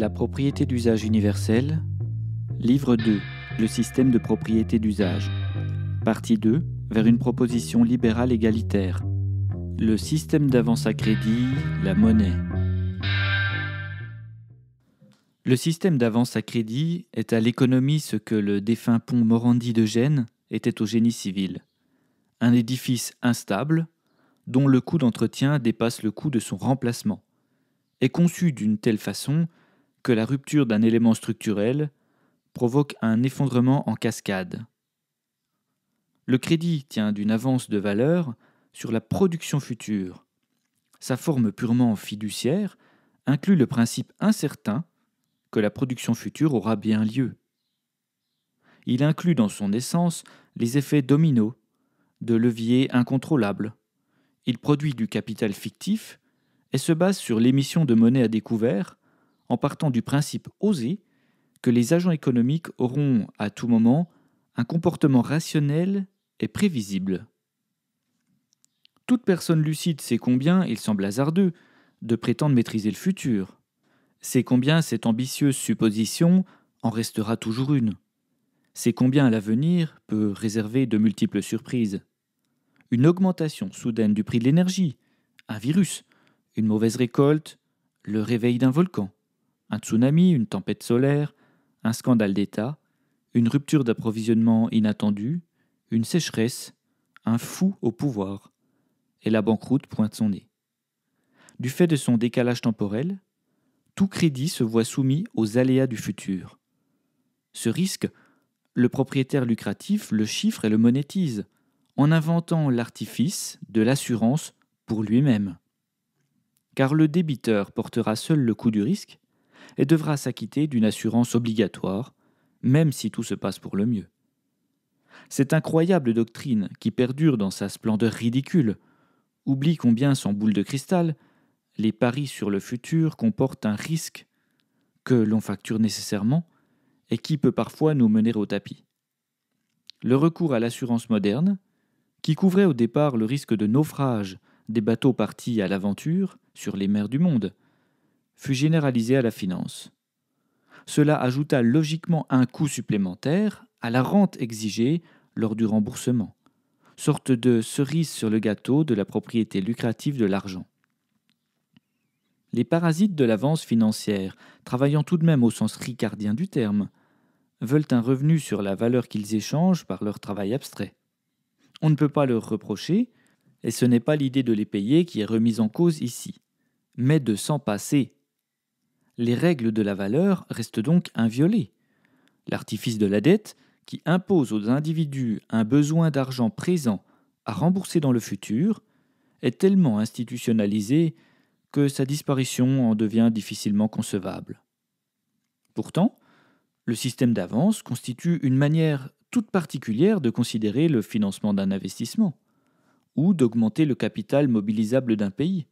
La propriété d'usage universel. Livre 2. Le système de propriété d'usage. Partie 2. Vers une proposition libérale égalitaire. Le système d'avance à crédit, la monnaie. Le système d'avance à crédit est à l'économie ce que le défunt pont Morandi de Gênes était au génie civil. Un édifice instable, dont le coût d'entretien dépasse le coût de son remplacement, est conçu d'une telle façon que la rupture d'un élément structurel provoque un effondrement en cascade. Le crédit tient d'une avance de valeur sur la production future. Sa forme purement fiduciaire inclut le principe incertain que la production future aura bien lieu. Il inclut dans son essence les effets dominos, de leviers incontrôlables. Il produit du capital fictif et se base sur l'émission de monnaie à découvert en partant du principe osé que les agents économiques auront, à tout moment, un comportement rationnel et prévisible. Toute personne lucide sait combien il semble hasardeux de prétendre maîtriser le futur. sait combien cette ambitieuse supposition en restera toujours une. C'est combien l'avenir peut réserver de multiples surprises. Une augmentation soudaine du prix de l'énergie, un virus, une mauvaise récolte, le réveil d'un volcan un tsunami, une tempête solaire, un scandale d'État, une rupture d'approvisionnement inattendue, une sécheresse, un fou au pouvoir, et la banqueroute pointe son nez. Du fait de son décalage temporel, tout crédit se voit soumis aux aléas du futur. Ce risque, le propriétaire lucratif le chiffre et le monétise, en inventant l'artifice de l'assurance pour lui-même. Car le débiteur portera seul le coût du risque, et devra s'acquitter d'une assurance obligatoire, même si tout se passe pour le mieux. Cette incroyable doctrine, qui perdure dans sa splendeur ridicule, oublie combien sans boule de cristal, les paris sur le futur comportent un risque que l'on facture nécessairement et qui peut parfois nous mener au tapis. Le recours à l'assurance moderne, qui couvrait au départ le risque de naufrage des bateaux partis à l'aventure sur les mers du monde, fut généralisé à la finance. Cela ajouta logiquement un coût supplémentaire à la rente exigée lors du remboursement, sorte de cerise sur le gâteau de la propriété lucrative de l'argent. Les parasites de l'avance financière, travaillant tout de même au sens ricardien du terme, veulent un revenu sur la valeur qu'ils échangent par leur travail abstrait. On ne peut pas leur reprocher, et ce n'est pas l'idée de les payer qui est remise en cause ici, mais de s'en passer les règles de la valeur restent donc inviolées. L'artifice de la dette, qui impose aux individus un besoin d'argent présent à rembourser dans le futur, est tellement institutionnalisé que sa disparition en devient difficilement concevable. Pourtant, le système d'avance constitue une manière toute particulière de considérer le financement d'un investissement, ou d'augmenter le capital mobilisable d'un pays.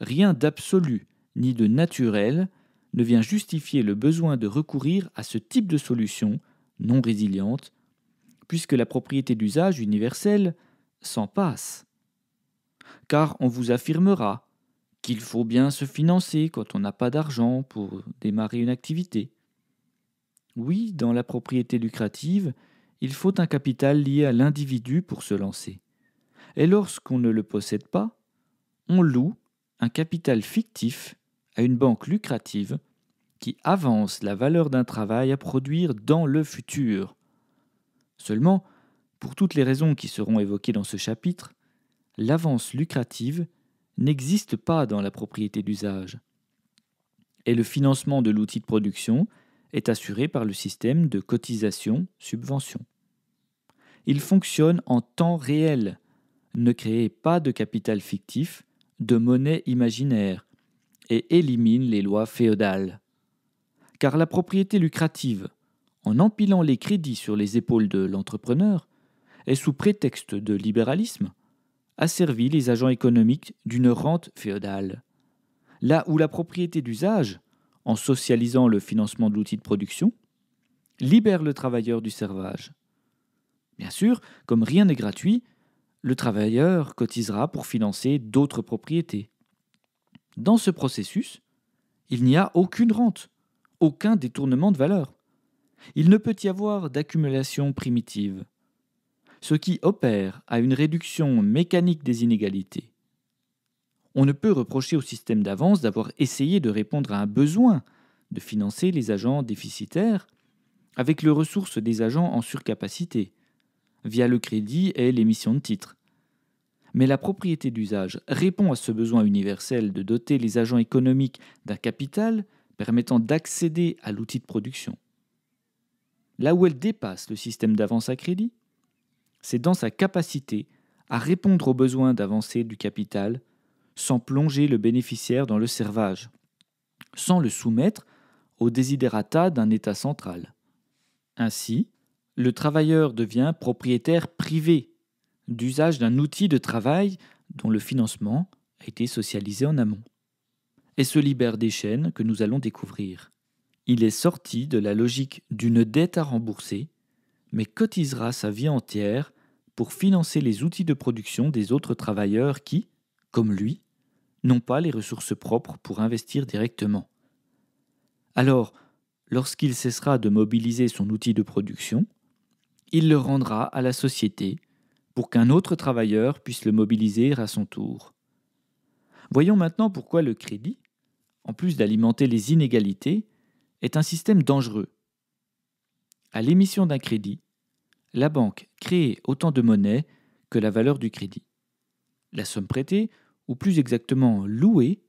Rien d'absolu ni de naturel ne vient justifier le besoin de recourir à ce type de solution non résiliente, puisque la propriété d'usage universelle s'en passe. Car on vous affirmera qu'il faut bien se financer quand on n'a pas d'argent pour démarrer une activité. Oui, dans la propriété lucrative, il faut un capital lié à l'individu pour se lancer. Et lorsqu'on ne le possède pas, on loue un capital fictif à une banque lucrative qui avance la valeur d'un travail à produire dans le futur. Seulement, pour toutes les raisons qui seront évoquées dans ce chapitre, l'avance lucrative n'existe pas dans la propriété d'usage. Et le financement de l'outil de production est assuré par le système de cotisation-subvention. Il fonctionne en temps réel. Ne crée pas de capital fictif, de monnaie imaginaire, et élimine les lois féodales. Car la propriété lucrative, en empilant les crédits sur les épaules de l'entrepreneur, est sous prétexte de libéralisme, asservie les agents économiques d'une rente féodale. Là où la propriété d'usage, en socialisant le financement de l'outil de production, libère le travailleur du servage. Bien sûr, comme rien n'est gratuit, le travailleur cotisera pour financer d'autres propriétés, dans ce processus, il n'y a aucune rente, aucun détournement de valeur. Il ne peut y avoir d'accumulation primitive, ce qui opère à une réduction mécanique des inégalités. On ne peut reprocher au système d'avance d'avoir essayé de répondre à un besoin de financer les agents déficitaires avec les ressources des agents en surcapacité, via le crédit et l'émission de titres mais la propriété d'usage répond à ce besoin universel de doter les agents économiques d'un capital permettant d'accéder à l'outil de production. Là où elle dépasse le système d'avance à crédit, c'est dans sa capacité à répondre aux besoins d'avancée du capital sans plonger le bénéficiaire dans le servage, sans le soumettre au desiderata d'un État central. Ainsi, le travailleur devient propriétaire privé d'usage d'un outil de travail dont le financement a été socialisé en amont, et se libère des chaînes que nous allons découvrir. Il est sorti de la logique d'une dette à rembourser, mais cotisera sa vie entière pour financer les outils de production des autres travailleurs qui, comme lui, n'ont pas les ressources propres pour investir directement. Alors, lorsqu'il cessera de mobiliser son outil de production, il le rendra à la société pour qu'un autre travailleur puisse le mobiliser à son tour. Voyons maintenant pourquoi le crédit, en plus d'alimenter les inégalités, est un système dangereux. À l'émission d'un crédit, la banque crée autant de monnaie que la valeur du crédit. La somme prêtée, ou plus exactement louée,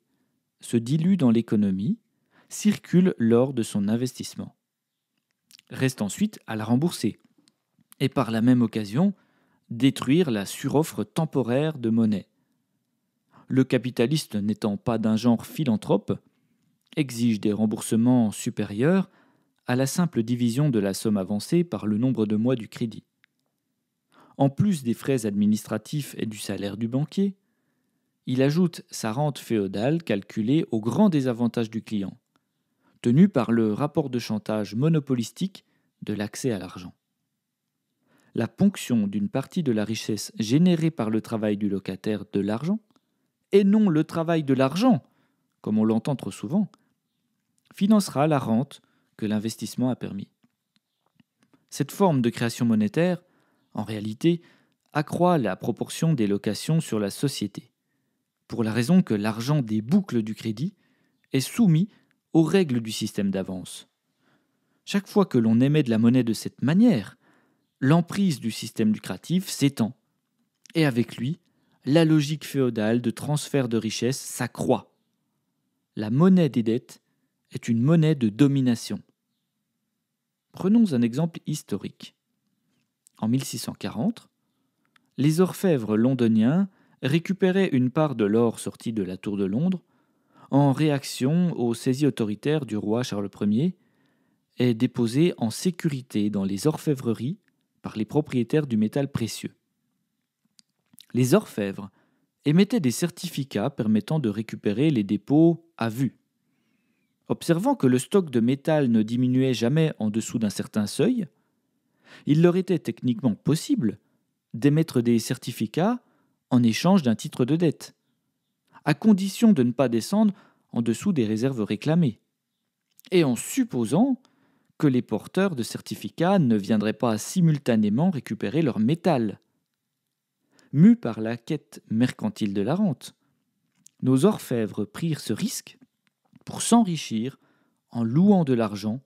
se dilue dans l'économie, circule lors de son investissement. Reste ensuite à la rembourser, et par la même occasion détruire la suroffre temporaire de monnaie. Le capitaliste n'étant pas d'un genre philanthrope, exige des remboursements supérieurs à la simple division de la somme avancée par le nombre de mois du crédit. En plus des frais administratifs et du salaire du banquier, il ajoute sa rente féodale calculée au grand désavantage du client, tenue par le rapport de chantage monopolistique de l'accès à l'argent la ponction d'une partie de la richesse générée par le travail du locataire de l'argent, et non le travail de l'argent, comme on l'entend trop souvent, financera la rente que l'investissement a permis. Cette forme de création monétaire, en réalité, accroît la proportion des locations sur la société, pour la raison que l'argent des boucles du crédit est soumis aux règles du système d'avance. Chaque fois que l'on émet de la monnaie de cette manière, l'emprise du système lucratif s'étend. Et avec lui, la logique féodale de transfert de richesse s'accroît. La monnaie des dettes est une monnaie de domination. Prenons un exemple historique. En 1640, les orfèvres londoniens récupéraient une part de l'or sorti de la Tour de Londres en réaction aux saisies autoritaires du roi Charles Ier et déposaient en sécurité dans les orfèvreries par les propriétaires du métal précieux. Les orfèvres émettaient des certificats permettant de récupérer les dépôts à vue. Observant que le stock de métal ne diminuait jamais en dessous d'un certain seuil, il leur était techniquement possible d'émettre des certificats en échange d'un titre de dette, à condition de ne pas descendre en dessous des réserves réclamées, et en supposant que les porteurs de certificats ne viendraient pas simultanément récupérer leur métal. Mus par la quête mercantile de la rente, nos orfèvres prirent ce risque pour s'enrichir en louant de l'argent,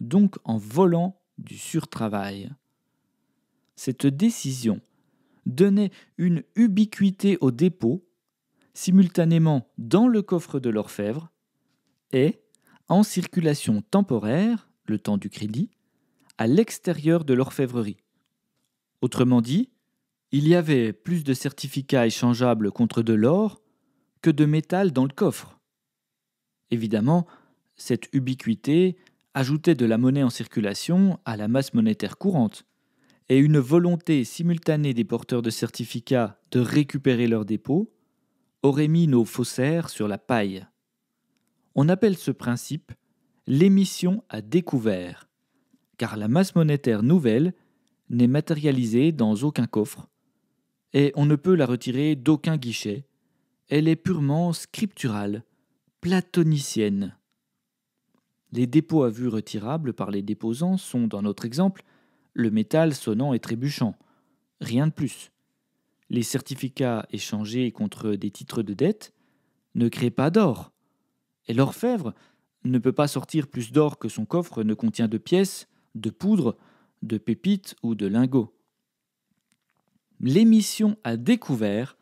donc en volant du surtravail. Cette décision donnait une ubiquité au dépôt, simultanément dans le coffre de l'orfèvre, et, en circulation temporaire, le temps du crédit, à l'extérieur de l'orfèvrerie. Autrement dit, il y avait plus de certificats échangeables contre de l'or que de métal dans le coffre. Évidemment, cette ubiquité ajoutait de la monnaie en circulation à la masse monétaire courante, et une volonté simultanée des porteurs de certificats de récupérer leurs dépôts aurait mis nos faussaires sur la paille. On appelle ce principe l'émission à découvert, car la masse monétaire nouvelle n'est matérialisée dans aucun coffre, et on ne peut la retirer d'aucun guichet, elle est purement scripturale, platonicienne. Les dépôts à vue retirables par les déposants sont, dans notre exemple, le métal sonnant et trébuchant, rien de plus. Les certificats échangés contre des titres de dette ne créent pas d'or, et l'orfèvre ne peut pas sortir plus d'or que son coffre ne contient de pièces, de poudre, de pépites ou de lingots. L'émission à découvert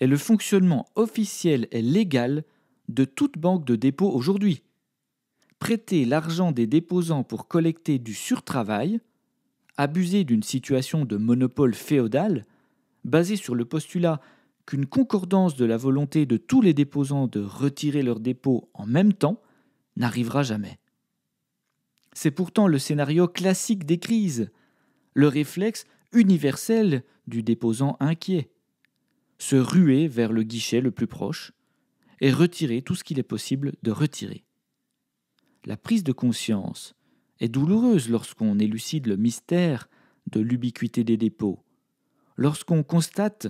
est le fonctionnement officiel et légal de toute banque de dépôt aujourd'hui. Prêter l'argent des déposants pour collecter du surtravail, abuser d'une situation de monopole féodal, basée sur le postulat qu'une concordance de la volonté de tous les déposants de retirer leurs dépôts en même temps n'arrivera jamais. C'est pourtant le scénario classique des crises, le réflexe universel du déposant inquiet. Se ruer vers le guichet le plus proche et retirer tout ce qu'il est possible de retirer. La prise de conscience est douloureuse lorsqu'on élucide le mystère de l'ubiquité des dépôts, lorsqu'on constate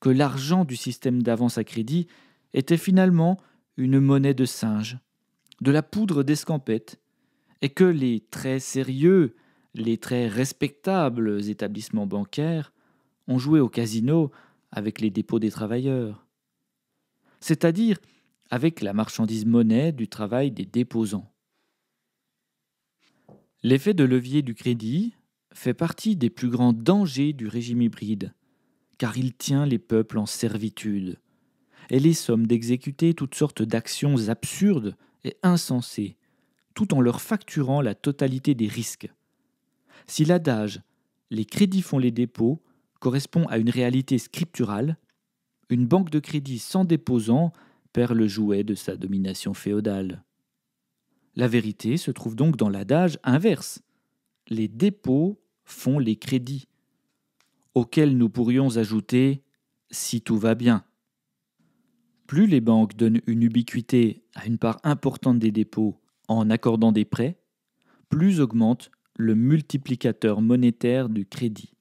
que l'argent du système d'avance à crédit était finalement une monnaie de singe, de la poudre d'escampette, et que les très sérieux, les très respectables établissements bancaires ont joué au casino avec les dépôts des travailleurs, c'est-à-dire avec la marchandise monnaie du travail des déposants. L'effet de levier du crédit fait partie des plus grands dangers du régime hybride, car il tient les peuples en servitude et les sommes d'exécuter toutes sortes d'actions absurdes insensé, tout en leur facturant la totalité des risques. Si l'adage les crédits font les dépôts correspond à une réalité scripturale, une banque de crédit sans déposant perd le jouet de sa domination féodale. La vérité se trouve donc dans l'adage inverse. Les dépôts font les crédits, auxquels nous pourrions ajouter si tout va bien. Plus les banques donnent une ubiquité à une part importante des dépôts en accordant des prêts, plus augmente le multiplicateur monétaire du crédit.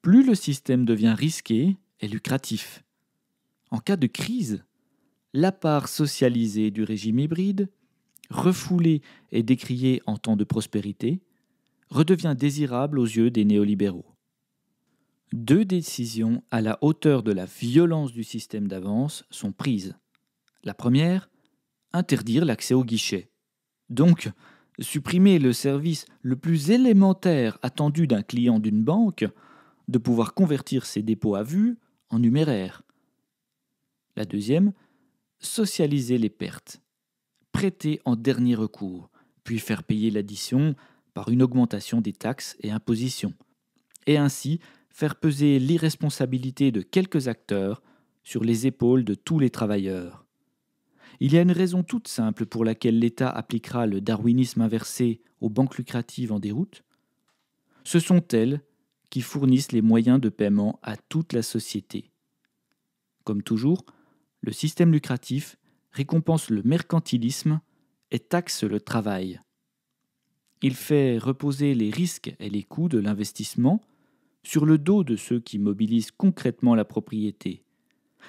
Plus le système devient risqué et lucratif. En cas de crise, la part socialisée du régime hybride, refoulée et décriée en temps de prospérité, redevient désirable aux yeux des néolibéraux. Deux décisions à la hauteur de la violence du système d'avance sont prises. La première, interdire l'accès au guichet. Donc, supprimer le service le plus élémentaire attendu d'un client d'une banque, de pouvoir convertir ses dépôts à vue en numéraire. La deuxième, socialiser les pertes, prêter en dernier recours, puis faire payer l'addition par une augmentation des taxes et impositions, et ainsi faire peser l'irresponsabilité de quelques acteurs sur les épaules de tous les travailleurs. Il y a une raison toute simple pour laquelle l'État appliquera le darwinisme inversé aux banques lucratives en déroute. Ce sont elles qui fournissent les moyens de paiement à toute la société. Comme toujours, le système lucratif récompense le mercantilisme et taxe le travail. Il fait reposer les risques et les coûts de l'investissement sur le dos de ceux qui mobilisent concrètement la propriété,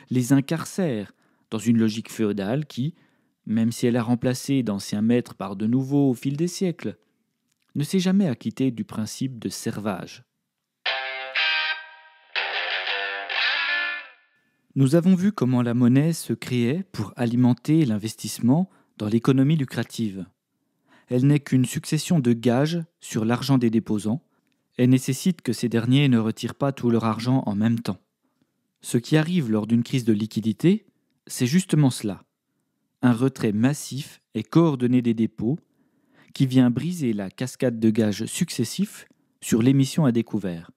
les incarcèrent dans une logique féodale qui, même si elle a remplacé d'anciens maîtres par de nouveaux au fil des siècles, ne s'est jamais acquittée du principe de servage. Nous avons vu comment la monnaie se créait pour alimenter l'investissement dans l'économie lucrative. Elle n'est qu'une succession de gages sur l'argent des déposants, et nécessite que ces derniers ne retirent pas tout leur argent en même temps. Ce qui arrive lors d'une crise de liquidité, c'est justement cela, un retrait massif et coordonné des dépôts qui vient briser la cascade de gages successifs sur l'émission à découvert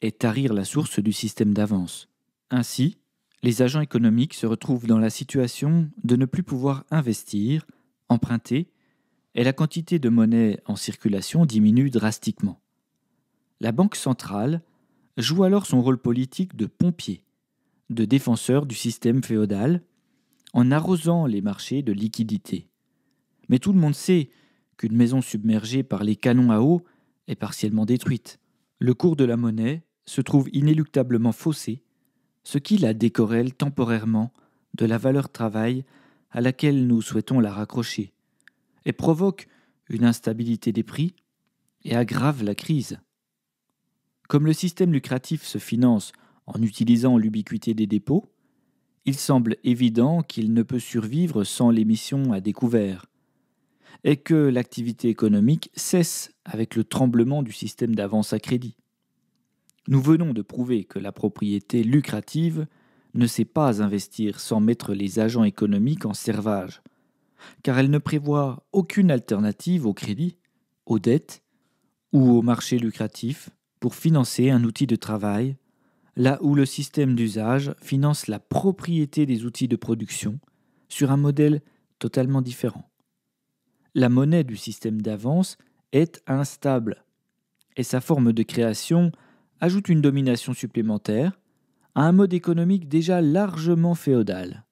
et tarir la source du système d'avance. Ainsi, les agents économiques se retrouvent dans la situation de ne plus pouvoir investir, emprunter, et la quantité de monnaie en circulation diminue drastiquement. La Banque centrale joue alors son rôle politique de pompier, de défenseur du système féodal, en arrosant les marchés de liquidités. Mais tout le monde sait qu'une maison submergée par les canons à eau est partiellement détruite. Le cours de la monnaie se trouve inéluctablement faussé, ce qui la décorrèle temporairement de la valeur travail à laquelle nous souhaitons la raccrocher, et provoque une instabilité des prix et aggrave la crise. Comme le système lucratif se finance en utilisant l'ubiquité des dépôts, il semble évident qu'il ne peut survivre sans l'émission à découvert, et que l'activité économique cesse avec le tremblement du système d'avance à crédit. Nous venons de prouver que la propriété lucrative ne sait pas investir sans mettre les agents économiques en servage, car elle ne prévoit aucune alternative au crédit, aux dettes ou au marché lucratif pour financer un outil de travail, là où le système d'usage finance la propriété des outils de production sur un modèle totalement différent. La monnaie du système d'avance est instable et sa forme de création ajoute une domination supplémentaire à un mode économique déjà largement féodal.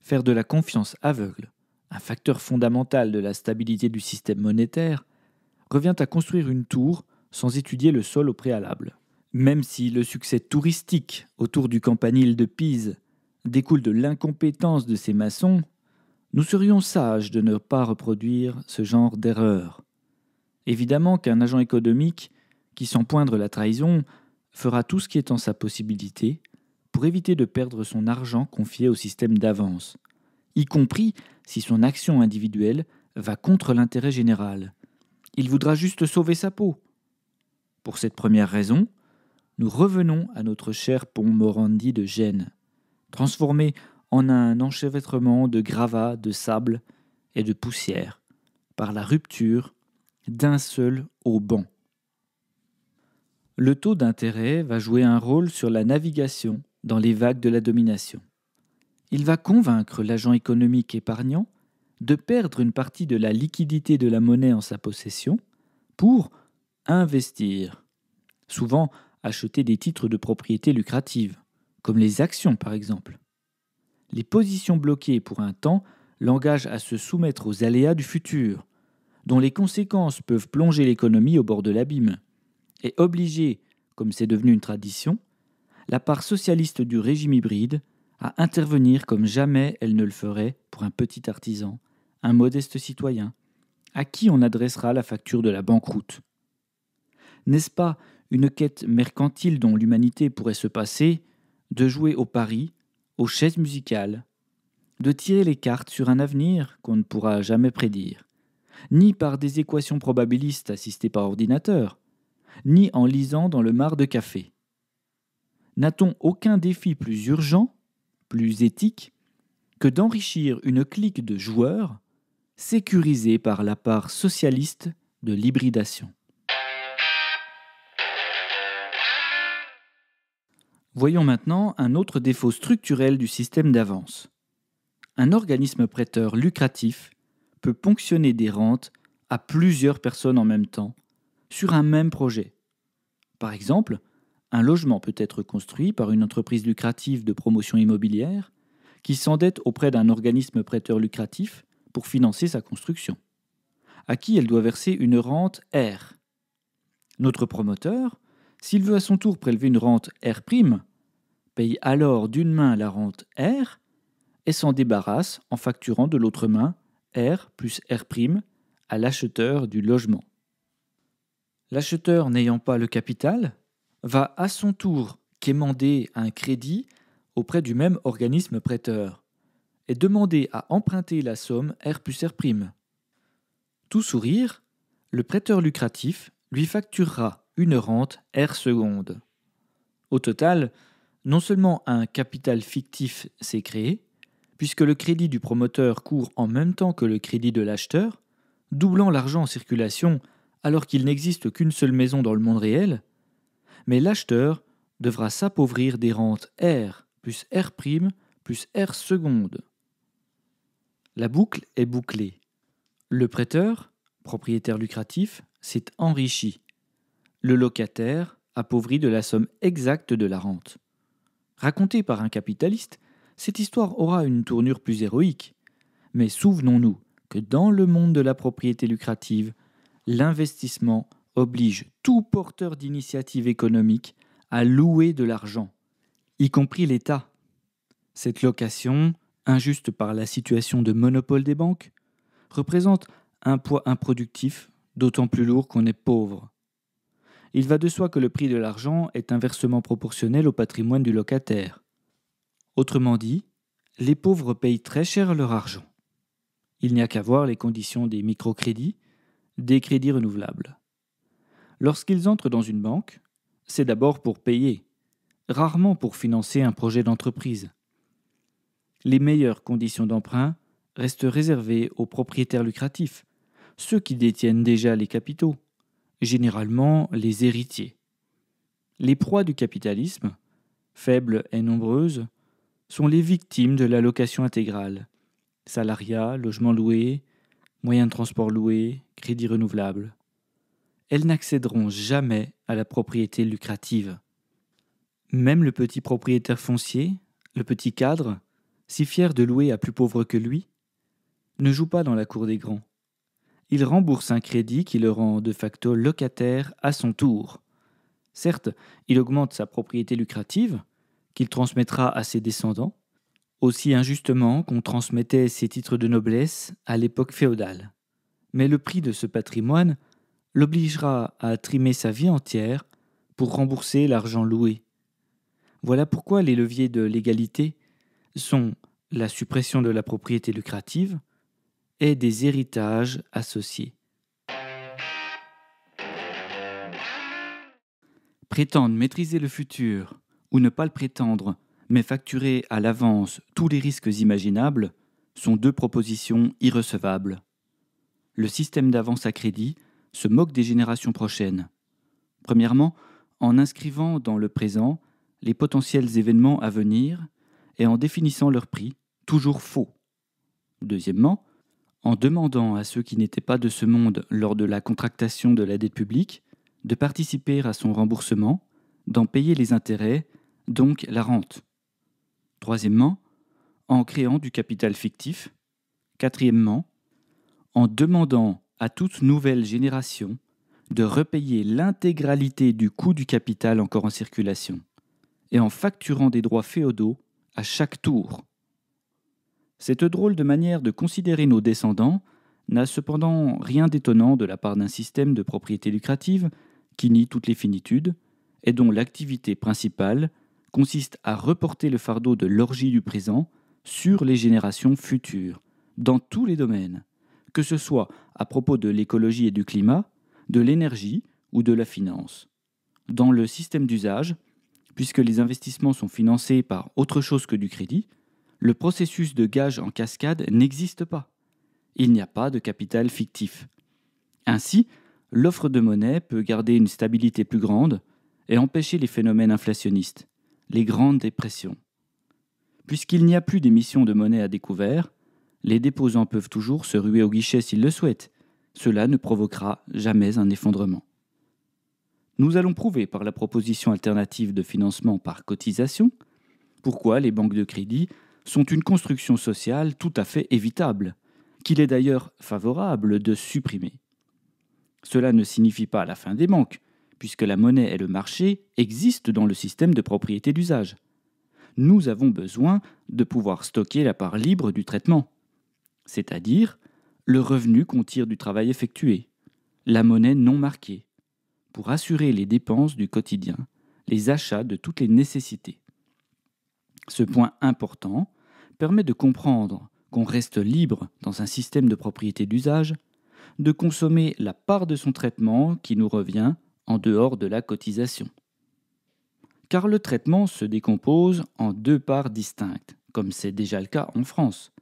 Faire de la confiance aveugle un facteur fondamental de la stabilité du système monétaire revient à construire une tour sans étudier le sol au préalable. Même si le succès touristique autour du campanile de Pise découle de l'incompétence de ces maçons, nous serions sages de ne pas reproduire ce genre d'erreur. Évidemment qu'un agent économique qui, sans poindre la trahison, fera tout ce qui est en sa possibilité pour éviter de perdre son argent confié au système d'avance, y compris si son action individuelle va contre l'intérêt général. Il voudra juste sauver sa peau, pour cette première raison, nous revenons à notre cher pont Morandi de Gênes, transformé en un enchevêtrement de gravats, de sable et de poussière, par la rupture d'un seul banc. Le taux d'intérêt va jouer un rôle sur la navigation dans les vagues de la domination. Il va convaincre l'agent économique épargnant de perdre une partie de la liquidité de la monnaie en sa possession pour, investir. Souvent, acheter des titres de propriété lucrative, comme les actions par exemple. Les positions bloquées pour un temps l'engagent à se soumettre aux aléas du futur, dont les conséquences peuvent plonger l'économie au bord de l'abîme, et obliger, comme c'est devenu une tradition, la part socialiste du régime hybride à intervenir comme jamais elle ne le ferait pour un petit artisan, un modeste citoyen, à qui on adressera la facture de la banqueroute. N'est-ce pas une quête mercantile dont l'humanité pourrait se passer de jouer au pari, aux chaises musicales, de tirer les cartes sur un avenir qu'on ne pourra jamais prédire, ni par des équations probabilistes assistées par ordinateur, ni en lisant dans le mar de café. N'a-t-on aucun défi plus urgent, plus éthique, que d'enrichir une clique de joueurs sécurisée par la part socialiste de l'hybridation Voyons maintenant un autre défaut structurel du système d'avance. Un organisme prêteur lucratif peut ponctionner des rentes à plusieurs personnes en même temps, sur un même projet. Par exemple, un logement peut être construit par une entreprise lucrative de promotion immobilière qui s'endette auprès d'un organisme prêteur lucratif pour financer sa construction, à qui elle doit verser une rente R. Notre promoteur s'il veut à son tour prélever une rente R', paye alors d'une main la rente R et s'en débarrasse en facturant de l'autre main R plus R' à l'acheteur du logement. L'acheteur n'ayant pas le capital va à son tour quémander un crédit auprès du même organisme prêteur et demander à emprunter la somme R plus R'. Tout sourire, le prêteur lucratif lui facturera une rente R seconde. Au total, non seulement un capital fictif s'est créé, puisque le crédit du promoteur court en même temps que le crédit de l'acheteur, doublant l'argent en circulation alors qu'il n'existe qu'une seule maison dans le monde réel, mais l'acheteur devra s'appauvrir des rentes R plus R prime plus R seconde. La boucle est bouclée. Le prêteur, propriétaire lucratif, s'est enrichi le locataire appauvri de la somme exacte de la rente. Racontée par un capitaliste, cette histoire aura une tournure plus héroïque. Mais souvenons-nous que dans le monde de la propriété lucrative, l'investissement oblige tout porteur d'initiative économique à louer de l'argent, y compris l'État. Cette location, injuste par la situation de monopole des banques, représente un poids improductif, d'autant plus lourd qu'on est pauvre, il va de soi que le prix de l'argent est inversement proportionnel au patrimoine du locataire. Autrement dit, les pauvres payent très cher leur argent. Il n'y a qu'à voir les conditions des microcrédits, des crédits renouvelables. Lorsqu'ils entrent dans une banque, c'est d'abord pour payer, rarement pour financer un projet d'entreprise. Les meilleures conditions d'emprunt restent réservées aux propriétaires lucratifs, ceux qui détiennent déjà les capitaux généralement les héritiers. Les proies du capitalisme, faibles et nombreuses, sont les victimes de l'allocation intégrale salariat, logement loué, moyens de transport loués, crédits renouvelables. Elles n'accéderont jamais à la propriété lucrative. Même le petit propriétaire foncier, le petit cadre, si fier de louer à plus pauvre que lui, ne joue pas dans la cour des grands il rembourse un crédit qui le rend de facto locataire à son tour. Certes, il augmente sa propriété lucrative, qu'il transmettra à ses descendants, aussi injustement qu'on transmettait ses titres de noblesse à l'époque féodale. Mais le prix de ce patrimoine l'obligera à trimer sa vie entière pour rembourser l'argent loué. Voilà pourquoi les leviers de l'égalité sont la suppression de la propriété lucrative, et des héritages associés. Prétendre maîtriser le futur ou ne pas le prétendre, mais facturer à l'avance tous les risques imaginables, sont deux propositions irrecevables. Le système d'avance à crédit se moque des générations prochaines. Premièrement, en inscrivant dans le présent les potentiels événements à venir et en définissant leur prix, toujours faux. Deuxièmement, en demandant à ceux qui n'étaient pas de ce monde lors de la contractation de la dette publique de participer à son remboursement, d'en payer les intérêts, donc la rente. Troisièmement, en créant du capital fictif. Quatrièmement, en demandant à toute nouvelle génération de repayer l'intégralité du coût du capital encore en circulation, et en facturant des droits féodaux à chaque tour. Cette drôle de manière de considérer nos descendants n'a cependant rien d'étonnant de la part d'un système de propriété lucrative qui nie toutes les finitudes et dont l'activité principale consiste à reporter le fardeau de l'orgie du présent sur les générations futures, dans tous les domaines, que ce soit à propos de l'écologie et du climat, de l'énergie ou de la finance. Dans le système d'usage, puisque les investissements sont financés par autre chose que du crédit, le processus de gage en cascade n'existe pas. Il n'y a pas de capital fictif. Ainsi, l'offre de monnaie peut garder une stabilité plus grande et empêcher les phénomènes inflationnistes, les grandes dépressions. Puisqu'il n'y a plus d'émission de monnaie à découvert, les déposants peuvent toujours se ruer au guichet s'ils le souhaitent. Cela ne provoquera jamais un effondrement. Nous allons prouver par la proposition alternative de financement par cotisation pourquoi les banques de crédit sont une construction sociale tout à fait évitable, qu'il est d'ailleurs favorable de supprimer. Cela ne signifie pas la fin des banques, puisque la monnaie et le marché existent dans le système de propriété d'usage. Nous avons besoin de pouvoir stocker la part libre du traitement, c'est-à-dire le revenu qu'on tire du travail effectué, la monnaie non marquée, pour assurer les dépenses du quotidien, les achats de toutes les nécessités. Ce point important permet de comprendre qu'on reste libre dans un système de propriété d'usage, de consommer la part de son traitement qui nous revient en dehors de la cotisation. Car le traitement se décompose en deux parts distinctes, comme c'est déjà le cas en France.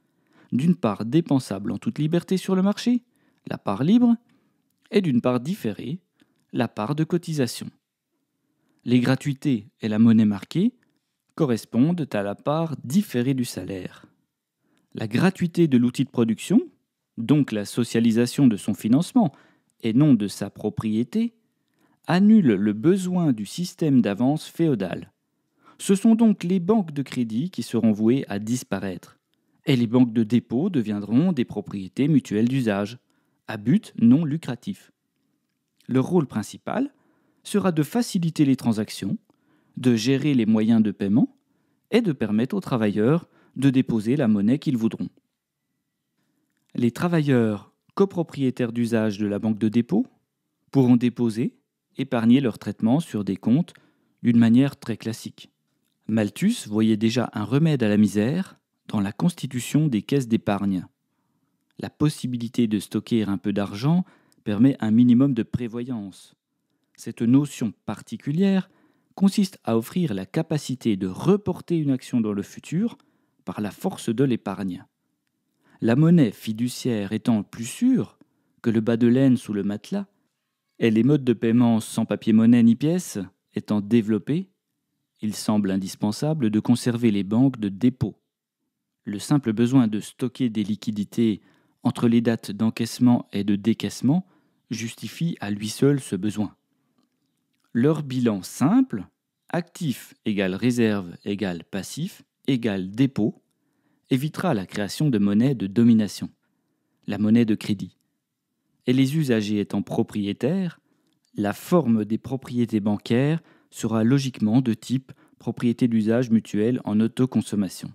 D'une part dépensable en toute liberté sur le marché, la part libre, et d'une part différée, la part de cotisation. Les gratuités et la monnaie marquée correspondent à la part différée du salaire. La gratuité de l'outil de production, donc la socialisation de son financement et non de sa propriété, annule le besoin du système d'avance féodal. Ce sont donc les banques de crédit qui seront vouées à disparaître, et les banques de dépôt deviendront des propriétés mutuelles d'usage, à but non lucratif. Leur rôle principal sera de faciliter les transactions de gérer les moyens de paiement et de permettre aux travailleurs de déposer la monnaie qu'ils voudront. Les travailleurs copropriétaires d'usage de la banque de dépôt pourront déposer, épargner leur traitement sur des comptes d'une manière très classique. Malthus voyait déjà un remède à la misère dans la constitution des caisses d'épargne. La possibilité de stocker un peu d'argent permet un minimum de prévoyance. Cette notion particulière consiste à offrir la capacité de reporter une action dans le futur par la force de l'épargne. La monnaie fiduciaire étant plus sûre que le bas de laine sous le matelas, et les modes de paiement sans papier-monnaie ni pièces étant développés, il semble indispensable de conserver les banques de dépôt. Le simple besoin de stocker des liquidités entre les dates d'encaissement et de décaissement justifie à lui seul ce besoin leur bilan simple, actif égale réserve égale passif égale dépôt, évitera la création de monnaie de domination, la monnaie de crédit. Et les usagers étant propriétaires, la forme des propriétés bancaires sera logiquement de type propriété d'usage mutuel en autoconsommation.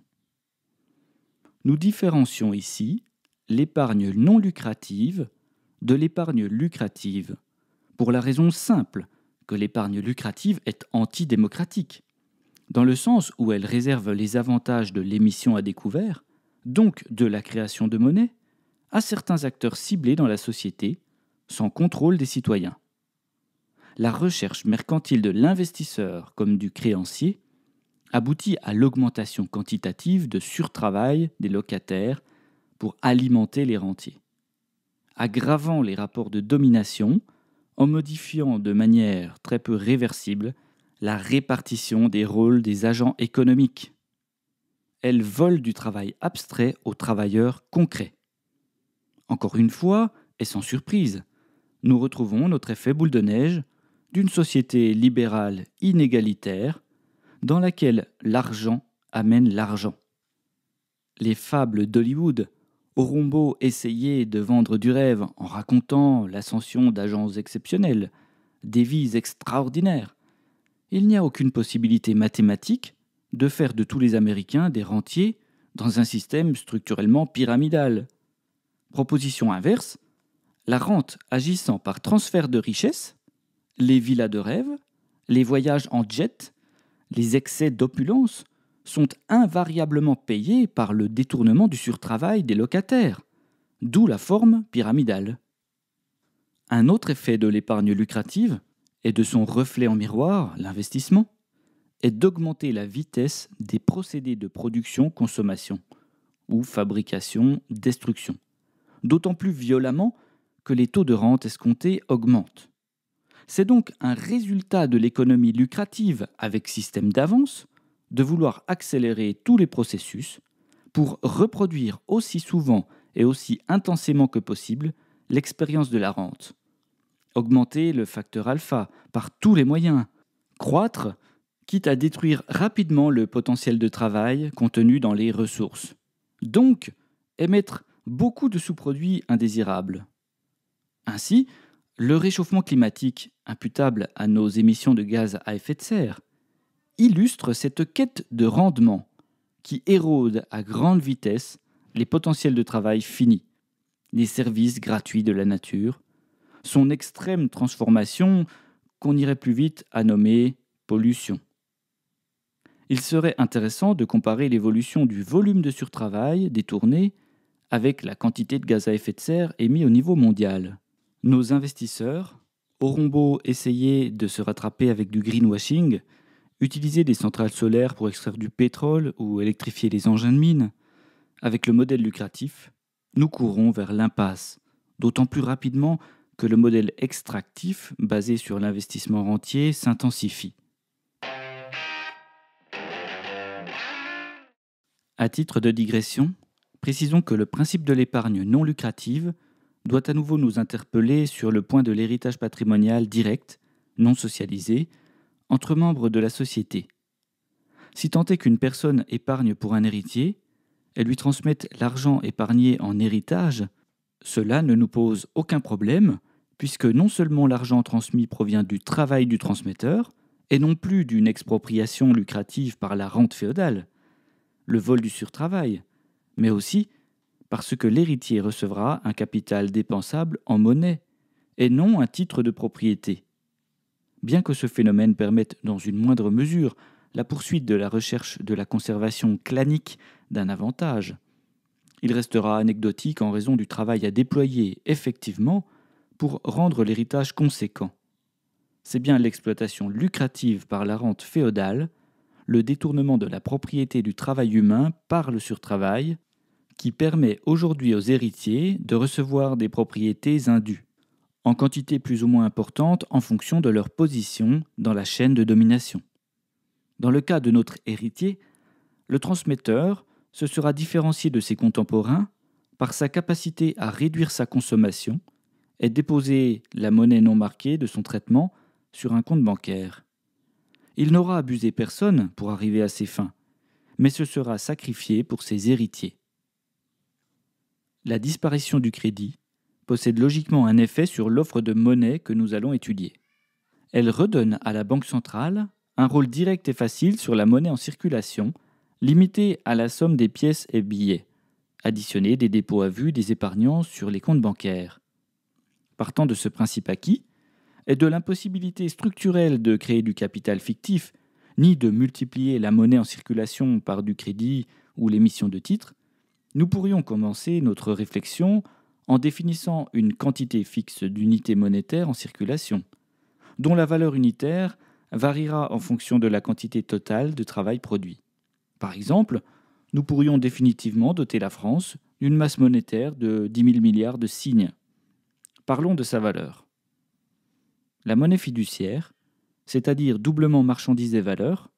Nous différencions ici l'épargne non lucrative de l'épargne lucrative, pour la raison simple que l'épargne lucrative est antidémocratique, dans le sens où elle réserve les avantages de l'émission à découvert, donc de la création de monnaie, à certains acteurs ciblés dans la société, sans contrôle des citoyens. La recherche mercantile de l'investisseur comme du créancier aboutit à l'augmentation quantitative de surtravail des locataires pour alimenter les rentiers, aggravant les rapports de domination en modifiant de manière très peu réversible la répartition des rôles des agents économiques. Elle vole du travail abstrait au travailleur concret. Encore une fois, et sans surprise, nous retrouvons notre effet boule de neige d'une société libérale inégalitaire dans laquelle l'argent amène l'argent. Les fables d'Hollywood Orumbo essayait de vendre du rêve en racontant l'ascension d'agents exceptionnels, des vies extraordinaires. Il n'y a aucune possibilité mathématique de faire de tous les Américains des rentiers dans un système structurellement pyramidal. Proposition inverse, la rente agissant par transfert de richesses, les villas de rêve, les voyages en jet, les excès d'opulence sont invariablement payés par le détournement du surtravail des locataires, d'où la forme pyramidale. Un autre effet de l'épargne lucrative, et de son reflet en miroir, l'investissement, est d'augmenter la vitesse des procédés de production-consommation, ou fabrication-destruction, d'autant plus violemment que les taux de rente escomptés augmentent. C'est donc un résultat de l'économie lucrative avec système d'avance de vouloir accélérer tous les processus pour reproduire aussi souvent et aussi intensément que possible l'expérience de la rente. Augmenter le facteur alpha par tous les moyens. Croître, quitte à détruire rapidement le potentiel de travail contenu dans les ressources. Donc, émettre beaucoup de sous-produits indésirables. Ainsi, le réchauffement climatique imputable à nos émissions de gaz à effet de serre illustre cette quête de rendement qui érode à grande vitesse les potentiels de travail finis, les services gratuits de la nature, son extrême transformation qu'on irait plus vite à nommer pollution. Il serait intéressant de comparer l'évolution du volume de surtravail détourné avec la quantité de gaz à effet de serre émis au niveau mondial. Nos investisseurs auront beau essayer de se rattraper avec du greenwashing, Utiliser des centrales solaires pour extraire du pétrole ou électrifier les engins de mine, avec le modèle lucratif, nous courons vers l'impasse, d'autant plus rapidement que le modèle extractif, basé sur l'investissement rentier, s'intensifie. À titre de digression, précisons que le principe de l'épargne non lucrative doit à nouveau nous interpeller sur le point de l'héritage patrimonial direct, non socialisé, entre membres de la société. Si tant est qu'une personne épargne pour un héritier, elle lui transmette l'argent épargné en héritage, cela ne nous pose aucun problème, puisque non seulement l'argent transmis provient du travail du transmetteur, et non plus d'une expropriation lucrative par la rente féodale, le vol du surtravail, mais aussi parce que l'héritier recevra un capital dépensable en monnaie, et non un titre de propriété. Bien que ce phénomène permette dans une moindre mesure la poursuite de la recherche de la conservation clanique d'un avantage, il restera anecdotique en raison du travail à déployer effectivement pour rendre l'héritage conséquent. C'est bien l'exploitation lucrative par la rente féodale, le détournement de la propriété du travail humain par le surtravail, qui permet aujourd'hui aux héritiers de recevoir des propriétés indues en quantité plus ou moins importante en fonction de leur position dans la chaîne de domination. Dans le cas de notre héritier, le transmetteur se sera différencié de ses contemporains par sa capacité à réduire sa consommation et déposer la monnaie non marquée de son traitement sur un compte bancaire. Il n'aura abusé personne pour arriver à ses fins, mais se sera sacrifié pour ses héritiers. La disparition du crédit possède logiquement un effet sur l'offre de monnaie que nous allons étudier. Elle redonne à la Banque centrale un rôle direct et facile sur la monnaie en circulation, limitée à la somme des pièces et billets, additionnée des dépôts à vue des épargnants sur les comptes bancaires. Partant de ce principe acquis, et de l'impossibilité structurelle de créer du capital fictif, ni de multiplier la monnaie en circulation par du crédit ou l'émission de titres, nous pourrions commencer notre réflexion en définissant une quantité fixe d'unités monétaires en circulation, dont la valeur unitaire variera en fonction de la quantité totale de travail produit. Par exemple, nous pourrions définitivement doter la France d'une masse monétaire de 10 000 milliards de signes. Parlons de sa valeur. La monnaie fiduciaire, c'est-à-dire doublement marchandise et valeur,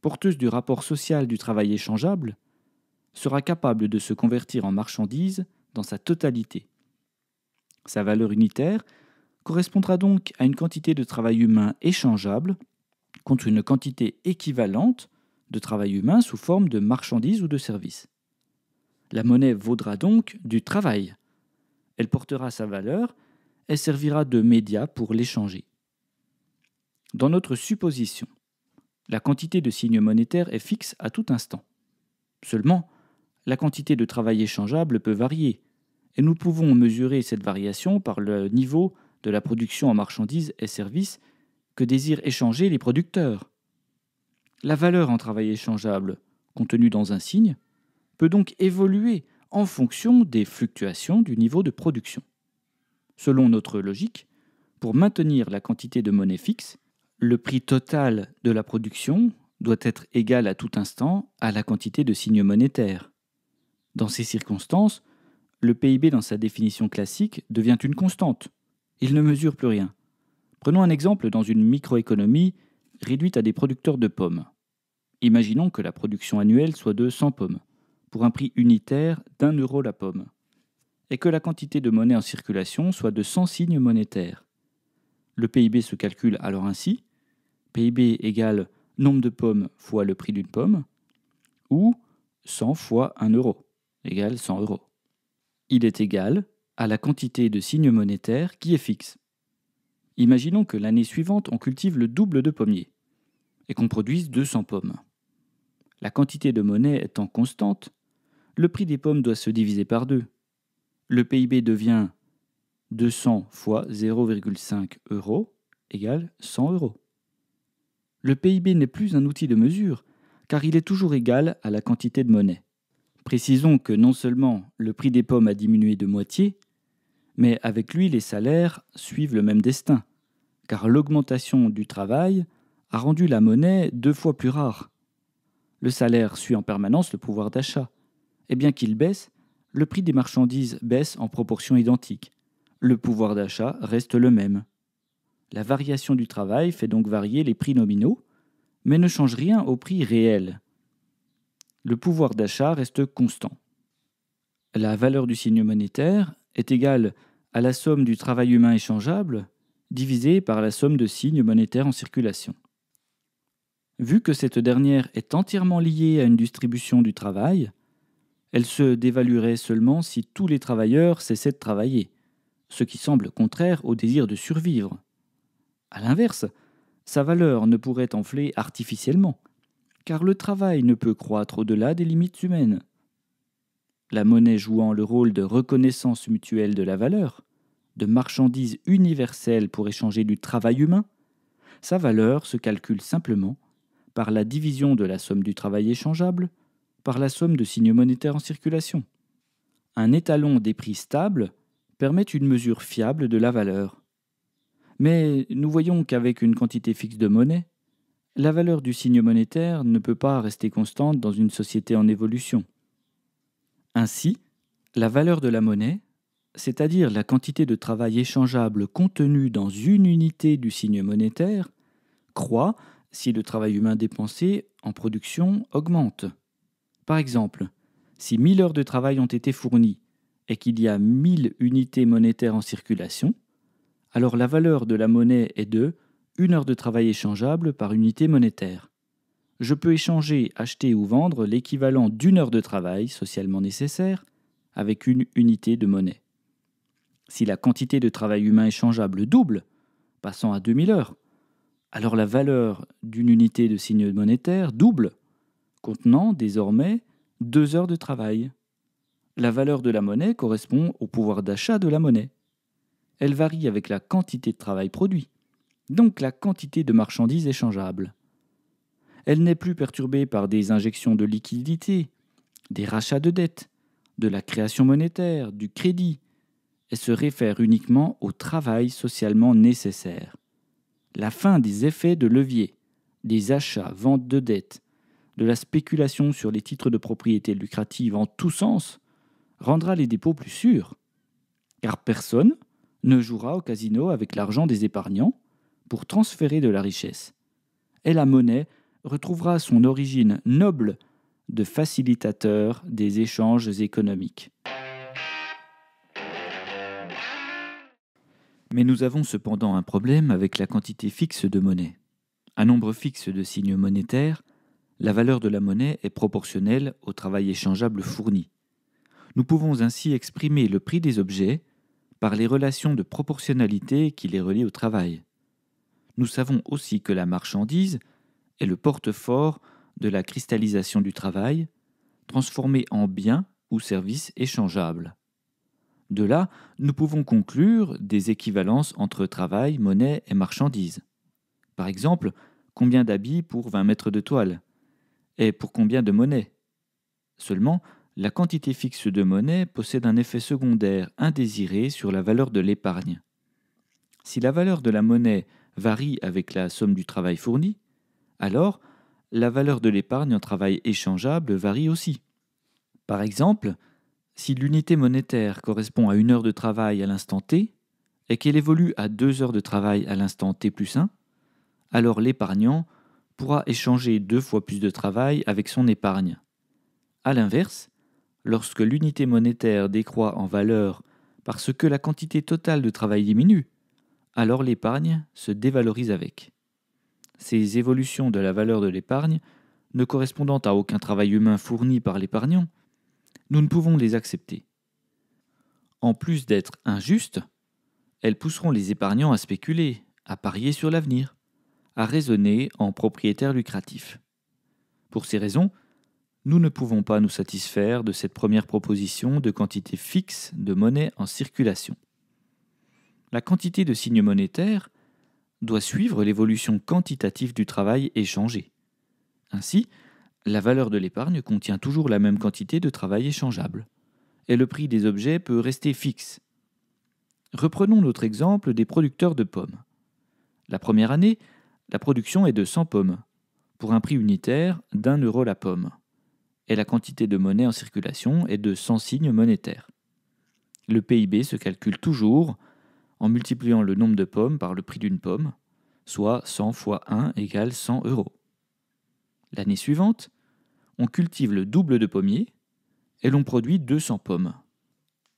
porteuse du rapport social du travail échangeable, sera capable de se convertir en marchandises dans sa totalité. Sa valeur unitaire correspondra donc à une quantité de travail humain échangeable contre une quantité équivalente de travail humain sous forme de marchandises ou de services. La monnaie vaudra donc du travail. Elle portera sa valeur, elle servira de média pour l'échanger. Dans notre supposition, la quantité de signes monétaires est fixe à tout instant. Seulement, la quantité de travail échangeable peut varier, et nous pouvons mesurer cette variation par le niveau de la production en marchandises et services que désirent échanger les producteurs. La valeur en travail échangeable, contenue dans un signe, peut donc évoluer en fonction des fluctuations du niveau de production. Selon notre logique, pour maintenir la quantité de monnaie fixe, le prix total de la production doit être égal à tout instant à la quantité de signes monétaires. Dans ces circonstances, le PIB dans sa définition classique devient une constante. Il ne mesure plus rien. Prenons un exemple dans une microéconomie réduite à des producteurs de pommes. Imaginons que la production annuelle soit de 100 pommes, pour un prix unitaire d'un euro la pomme, et que la quantité de monnaie en circulation soit de 100 signes monétaires. Le PIB se calcule alors ainsi PIB égale nombre de pommes fois le prix d'une pomme, ou 100 fois 1 euro égale 100 euros il est égal à la quantité de signes monétaires qui est fixe. Imaginons que l'année suivante, on cultive le double de pommiers et qu'on produise 200 pommes. La quantité de monnaie étant constante, le prix des pommes doit se diviser par deux. Le PIB devient 200 fois 0,5 euros égale 100 euros. Le PIB n'est plus un outil de mesure, car il est toujours égal à la quantité de monnaie. Précisons que non seulement le prix des pommes a diminué de moitié, mais avec lui les salaires suivent le même destin, car l'augmentation du travail a rendu la monnaie deux fois plus rare. Le salaire suit en permanence le pouvoir d'achat, et bien qu'il baisse, le prix des marchandises baisse en proportion identique. Le pouvoir d'achat reste le même. La variation du travail fait donc varier les prix nominaux, mais ne change rien au prix réel le pouvoir d'achat reste constant. La valeur du signe monétaire est égale à la somme du travail humain échangeable divisée par la somme de signes monétaires en circulation. Vu que cette dernière est entièrement liée à une distribution du travail, elle se dévaluerait seulement si tous les travailleurs cessaient de travailler, ce qui semble contraire au désir de survivre. A l'inverse, sa valeur ne pourrait enfler artificiellement, car le travail ne peut croître au-delà des limites humaines. La monnaie jouant le rôle de reconnaissance mutuelle de la valeur, de marchandise universelle pour échanger du travail humain, sa valeur se calcule simplement par la division de la somme du travail échangeable par la somme de signes monétaires en circulation. Un étalon des prix stables permet une mesure fiable de la valeur. Mais nous voyons qu'avec une quantité fixe de monnaie, la valeur du signe monétaire ne peut pas rester constante dans une société en évolution. Ainsi, la valeur de la monnaie, c'est-à-dire la quantité de travail échangeable contenue dans une unité du signe monétaire, croît si le travail humain dépensé en production augmente. Par exemple, si 1000 heures de travail ont été fournies et qu'il y a 1000 unités monétaires en circulation, alors la valeur de la monnaie est de une heure de travail échangeable par unité monétaire. Je peux échanger, acheter ou vendre l'équivalent d'une heure de travail socialement nécessaire avec une unité de monnaie. Si la quantité de travail humain échangeable double, passant à 2000 heures, alors la valeur d'une unité de signe monétaire double, contenant désormais deux heures de travail. La valeur de la monnaie correspond au pouvoir d'achat de la monnaie. Elle varie avec la quantité de travail produit donc la quantité de marchandises échangeables. Elle n'est plus perturbée par des injections de liquidités, des rachats de dettes, de la création monétaire, du crédit, Elle se réfère uniquement au travail socialement nécessaire. La fin des effets de levier, des achats, ventes de dettes, de la spéculation sur les titres de propriété lucrative en tous sens, rendra les dépôts plus sûrs, car personne ne jouera au casino avec l'argent des épargnants, pour transférer de la richesse. Et la monnaie retrouvera son origine noble de facilitateur des échanges économiques. Mais nous avons cependant un problème avec la quantité fixe de monnaie. Un nombre fixe de signes monétaires, la valeur de la monnaie est proportionnelle au travail échangeable fourni. Nous pouvons ainsi exprimer le prix des objets par les relations de proportionnalité qui les relient au travail nous savons aussi que la marchandise est le porte-fort de la cristallisation du travail, transformée en biens ou services échangeables. De là, nous pouvons conclure des équivalences entre travail, monnaie et marchandise. Par exemple, combien d'habits pour 20 mètres de toile Et pour combien de monnaie Seulement, la quantité fixe de monnaie possède un effet secondaire indésiré sur la valeur de l'épargne. Si la valeur de la monnaie varie avec la somme du travail fourni, alors la valeur de l'épargne en travail échangeable varie aussi. Par exemple, si l'unité monétaire correspond à une heure de travail à l'instant t et qu'elle évolue à deux heures de travail à l'instant t plus 1, alors l'épargnant pourra échanger deux fois plus de travail avec son épargne. A l'inverse, lorsque l'unité monétaire décroît en valeur parce que la quantité totale de travail diminue, alors l'épargne se dévalorise avec. Ces évolutions de la valeur de l'épargne, ne correspondant à aucun travail humain fourni par l'épargnant, nous ne pouvons les accepter. En plus d'être injustes, elles pousseront les épargnants à spéculer, à parier sur l'avenir, à raisonner en propriétaire lucratif. Pour ces raisons, nous ne pouvons pas nous satisfaire de cette première proposition de quantité fixe de monnaie en circulation la quantité de signes monétaires doit suivre l'évolution quantitative du travail échangé. Ainsi, la valeur de l'épargne contient toujours la même quantité de travail échangeable, et le prix des objets peut rester fixe. Reprenons notre exemple des producteurs de pommes. La première année, la production est de 100 pommes, pour un prix unitaire d'un euro la pomme, et la quantité de monnaie en circulation est de 100 signes monétaires. Le PIB se calcule toujours en multipliant le nombre de pommes par le prix d'une pomme, soit 100 fois 1 égale 100 euros. L'année suivante, on cultive le double de pommiers et l'on produit 200 pommes.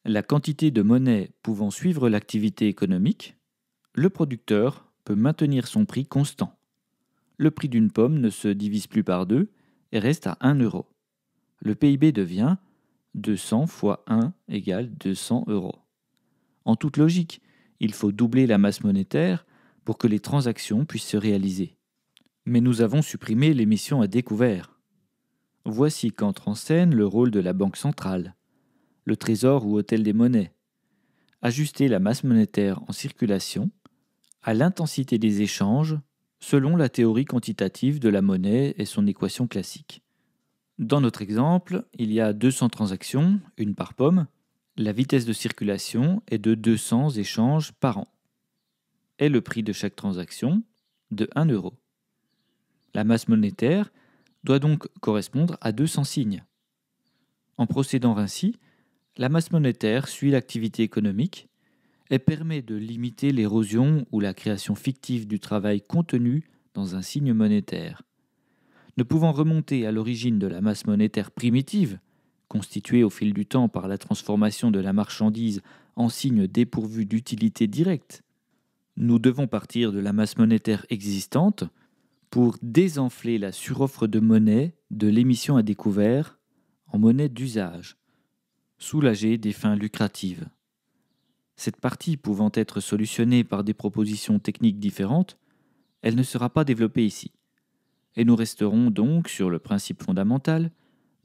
La quantité de monnaie pouvant suivre l'activité économique, le producteur peut maintenir son prix constant. Le prix d'une pomme ne se divise plus par deux et reste à 1 euro. Le PIB devient 200 fois 1 égale 200 euros. En toute logique, il faut doubler la masse monétaire pour que les transactions puissent se réaliser. Mais nous avons supprimé l'émission à découvert. Voici qu'entre en scène le rôle de la Banque centrale, le Trésor ou Hôtel des monnaies. Ajuster la masse monétaire en circulation à l'intensité des échanges selon la théorie quantitative de la monnaie et son équation classique. Dans notre exemple, il y a 200 transactions, une par pomme, la vitesse de circulation est de 200 échanges par an et le prix de chaque transaction de 1 euro. La masse monétaire doit donc correspondre à 200 signes. En procédant ainsi, la masse monétaire suit l'activité économique et permet de limiter l'érosion ou la création fictive du travail contenu dans un signe monétaire. Ne pouvant remonter à l'origine de la masse monétaire primitive, constituée au fil du temps par la transformation de la marchandise en signe dépourvu d'utilité directe, nous devons partir de la masse monétaire existante pour désenfler la suroffre de monnaie de l'émission à découvert en monnaie d'usage, soulagée des fins lucratives. Cette partie pouvant être solutionnée par des propositions techniques différentes, elle ne sera pas développée ici. Et nous resterons donc sur le principe fondamental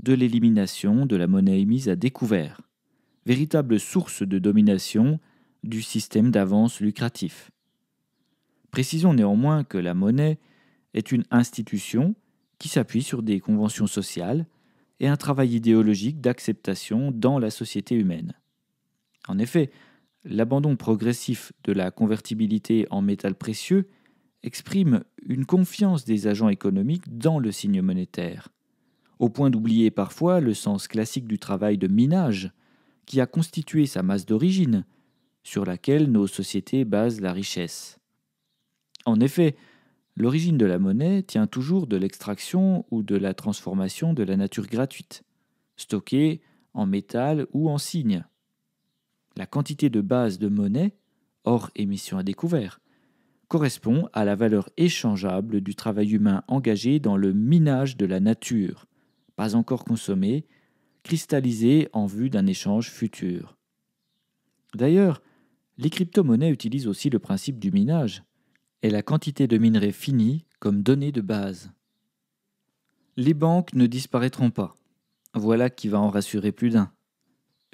de l'élimination de la monnaie émise à découvert, véritable source de domination du système d'avance lucratif. Précisons néanmoins que la monnaie est une institution qui s'appuie sur des conventions sociales et un travail idéologique d'acceptation dans la société humaine. En effet, l'abandon progressif de la convertibilité en métal précieux exprime une confiance des agents économiques dans le signe monétaire, au point d'oublier parfois le sens classique du travail de minage, qui a constitué sa masse d'origine, sur laquelle nos sociétés basent la richesse. En effet, l'origine de la monnaie tient toujours de l'extraction ou de la transformation de la nature gratuite, stockée en métal ou en signe. La quantité de base de monnaie, hors émission à découvert, correspond à la valeur échangeable du travail humain engagé dans le minage de la nature, pas encore consommés, cristallisés en vue d'un échange futur. D'ailleurs, les crypto-monnaies utilisent aussi le principe du minage et la quantité de minerais fini comme donnée de base. Les banques ne disparaîtront pas. Voilà qui va en rassurer plus d'un.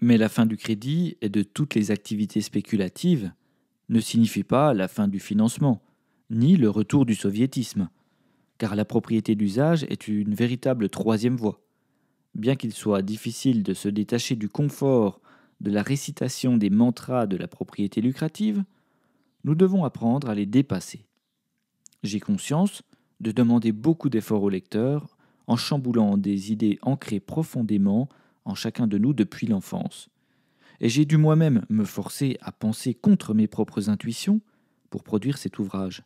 Mais la fin du crédit et de toutes les activités spéculatives ne signifie pas la fin du financement, ni le retour du soviétisme car la propriété d'usage est une véritable troisième voie. Bien qu'il soit difficile de se détacher du confort de la récitation des mantras de la propriété lucrative, nous devons apprendre à les dépasser. J'ai conscience de demander beaucoup d'efforts au lecteur en chamboulant des idées ancrées profondément en chacun de nous depuis l'enfance. Et j'ai dû moi-même me forcer à penser contre mes propres intuitions pour produire cet ouvrage.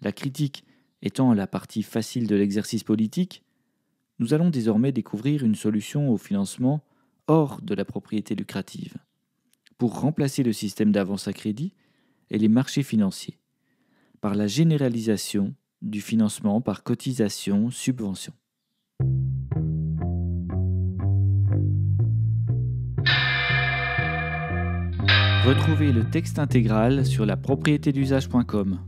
La critique étant la partie facile de l'exercice politique, nous allons désormais découvrir une solution au financement hors de la propriété lucrative, pour remplacer le système d'avance à crédit et les marchés financiers, par la généralisation du financement par cotisation-subvention. Retrouvez le texte intégral sur la propriété d'usage.com.